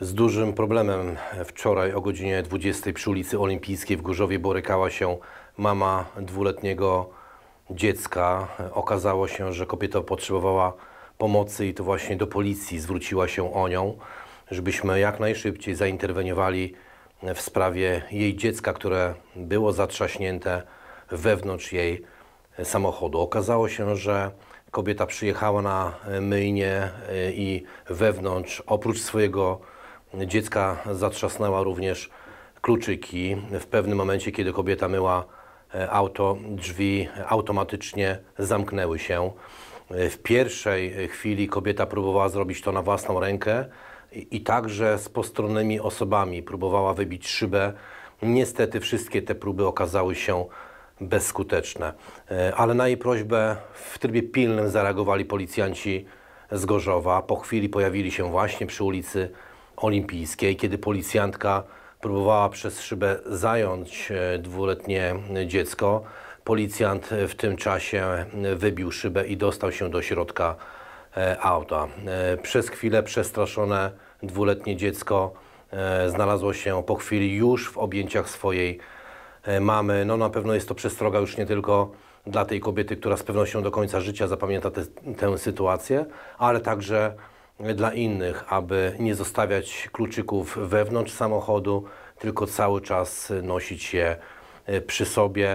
Z dużym problemem wczoraj o godzinie 20 przy ulicy Olimpijskiej w Górzowie borykała się mama dwuletniego dziecka. Okazało się, że kobieta potrzebowała pomocy i to właśnie do policji zwróciła się o nią, żebyśmy jak najszybciej zainterweniowali w sprawie jej dziecka, które było zatrzaśnięte wewnątrz jej samochodu. Okazało się, że kobieta przyjechała na myjnie e, i wewnątrz, oprócz swojego dziecka zatrzasnęła również kluczyki. W pewnym momencie, kiedy kobieta myła e, auto, drzwi automatycznie zamknęły się. E, w pierwszej e, chwili kobieta próbowała zrobić to na własną rękę i także z postronnymi osobami próbowała wybić szybę. Niestety wszystkie te próby okazały się bezskuteczne. Ale na jej prośbę w trybie pilnym zareagowali policjanci z Gorzowa. Po chwili pojawili się właśnie przy ulicy olimpijskiej, kiedy policjantka próbowała przez szybę zająć e, dwuletnie dziecko. Policjant w tym czasie wybił szybę i dostał się do środka e, auta. E, przez chwilę przestraszone dwuletnie dziecko znalazło się po chwili już w objęciach swojej mamy. No na pewno jest to przestroga już nie tylko dla tej kobiety, która z pewnością do końca życia zapamięta te, tę sytuację, ale także dla innych, aby nie zostawiać kluczyków wewnątrz samochodu, tylko cały czas nosić je e, przy sobie.